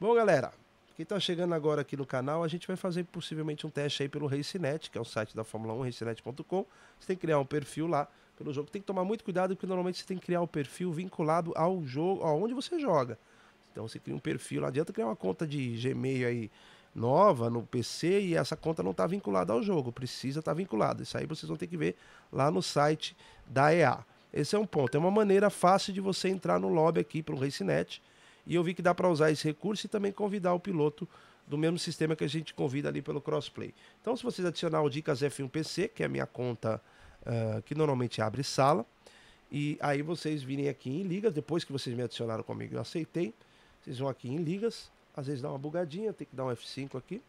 Bom, galera, quem está chegando agora aqui no canal, a gente vai fazer possivelmente um teste aí pelo RaceNet, que é o site da Fórmula 1, racenet.com. Você tem que criar um perfil lá pelo jogo. Tem que tomar muito cuidado, porque normalmente você tem que criar o um perfil vinculado ao jogo, aonde você joga. Então você cria um perfil, não adianta criar uma conta de Gmail aí nova no PC e essa conta não está vinculada ao jogo, precisa estar tá vinculada. Isso aí vocês vão ter que ver lá no site da EA. Esse é um ponto, é uma maneira fácil de você entrar no lobby aqui para o RaceNet.com e eu vi que dá para usar esse recurso e também convidar o piloto do mesmo sistema que a gente convida ali pelo crossplay. Então, se vocês adicionar o Dicas F1 PC, que é a minha conta uh, que normalmente abre sala, e aí vocês virem aqui em ligas, depois que vocês me adicionaram comigo, eu aceitei. Vocês vão aqui em ligas, às vezes dá uma bugadinha, tem que dar um F5 aqui.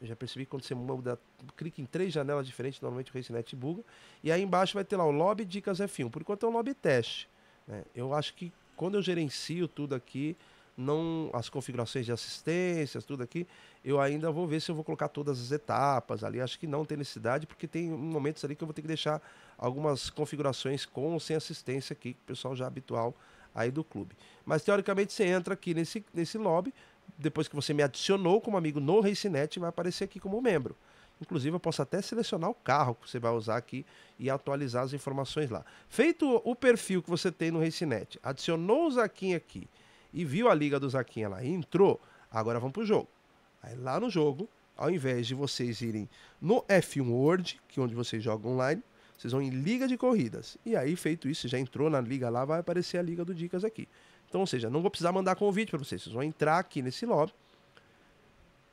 Eu já percebi que quando você muda, clica em três janelas diferentes, normalmente o RaceNet buga. E aí embaixo vai ter lá o lobby dicas F1. Por enquanto é um lobby teste. Né? Eu acho que quando eu gerencio tudo aqui, não as configurações de assistências, tudo aqui, eu ainda vou ver se eu vou colocar todas as etapas ali. Acho que não tem necessidade, porque tem momentos ali que eu vou ter que deixar algumas configurações com ou sem assistência aqui, que o pessoal já é habitual aí do clube. Mas teoricamente você entra aqui nesse, nesse lobby, depois que você me adicionou como amigo no RaceNet, vai aparecer aqui como membro. Inclusive, eu posso até selecionar o carro que você vai usar aqui e atualizar as informações lá. Feito o perfil que você tem no Racinet, adicionou o Zaquinha aqui e viu a liga do Zaquinha lá e entrou, agora vamos para o jogo. Aí lá no jogo, ao invés de vocês irem no F1 World, que é onde vocês jogam online, vocês vão em liga de corridas. E aí, feito isso, já entrou na liga lá, vai aparecer a liga do Dicas aqui. Então, ou seja, não vou precisar mandar convite para vocês. Vocês vão entrar aqui nesse lobby.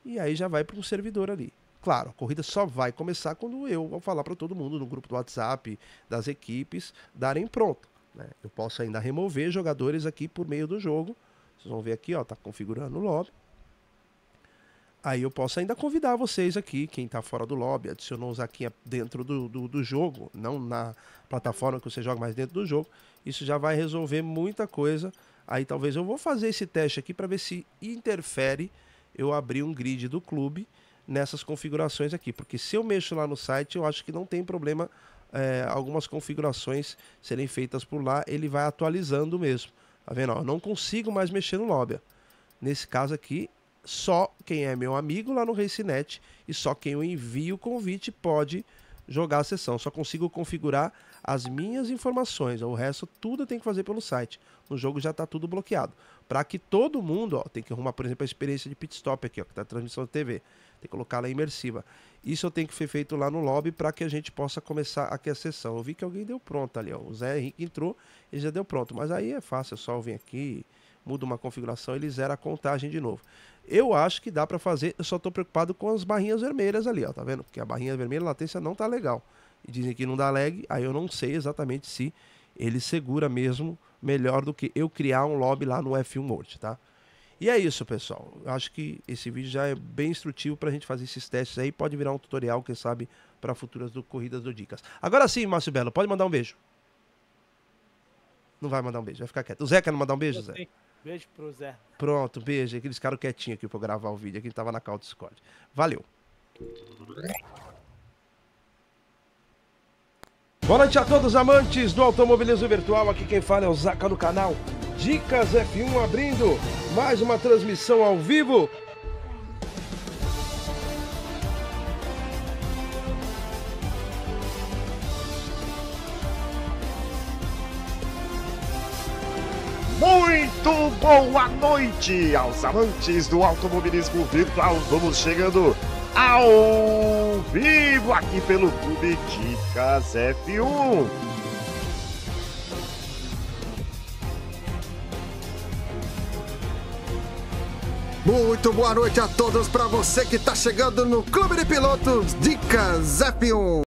E aí já vai para um servidor ali. Claro, a corrida só vai começar quando eu vou falar para todo mundo no grupo do WhatsApp das equipes darem pronto. Né? Eu posso ainda remover jogadores aqui por meio do jogo. Vocês vão ver aqui, ó, tá configurando o lobby. Aí eu posso ainda convidar vocês aqui, quem está fora do lobby, adicionou os Zaquinha dentro do, do, do, jogo, não na plataforma que você joga, mas dentro do jogo. Isso já vai resolver muita coisa. Aí talvez eu vou fazer esse teste aqui para ver se interfere eu abrir um grid do clube nessas configurações aqui, porque se eu mexo lá no site, eu acho que não tem problema é, algumas configurações serem feitas por lá, ele vai atualizando mesmo. Tá vendo? Ó, eu não consigo mais mexer no lobby. Nesse caso aqui, só quem é meu amigo lá no RaceNet e só quem eu envio o convite pode jogar a sessão. Só consigo configurar as minhas informações. O resto tudo eu tenho que fazer pelo site. No jogo já está tudo bloqueado. Para que todo mundo, ó, tem que arrumar, por exemplo, a experiência de pit stop aqui, ó, que está a transmissão de TV. Tem que colocar ela imersiva. Isso eu tenho que ser feito lá no lobby para que a gente possa começar aqui a sessão. Eu vi que alguém deu pronto ali, ó. O Zé Henrique entrou, ele já deu pronto. Mas aí é fácil, é só eu vir aqui, muda uma configuração, ele zera a contagem de novo. Eu acho que dá para fazer, eu só estou preocupado com as barrinhas vermelhas ali, ó, tá vendo? Porque a barrinha vermelha, a latência não tá legal. E dizem que não dá lag, aí eu não sei exatamente se ele segura mesmo melhor do que eu criar um lobby lá no F1 Mort tá? E é isso, pessoal. Eu acho que esse vídeo já é bem instrutivo para a gente fazer esses testes aí. Pode virar um tutorial, quem sabe, para futuras do corridas do Dicas. Agora sim, Márcio Belo, pode mandar um beijo. Não vai mandar um beijo, vai ficar quieto. O Zé quer mandar um beijo, Zé? Beijo pro Zé. Pronto, beijo. Eles ficaram quietinhos aqui pra eu gravar o vídeo. Aqui tava na call do Discord. Valeu. Boa noite a todos amantes do automobilismo virtual. Aqui quem fala é o Zaca do canal Dicas F1 abrindo mais uma transmissão ao vivo Muito boa noite aos amantes do automobilismo virtual. Vamos chegando ao vivo aqui pelo Clube Dicas F1. Muito boa noite a todos para você que está chegando no Clube de Pilotos Dicas F1.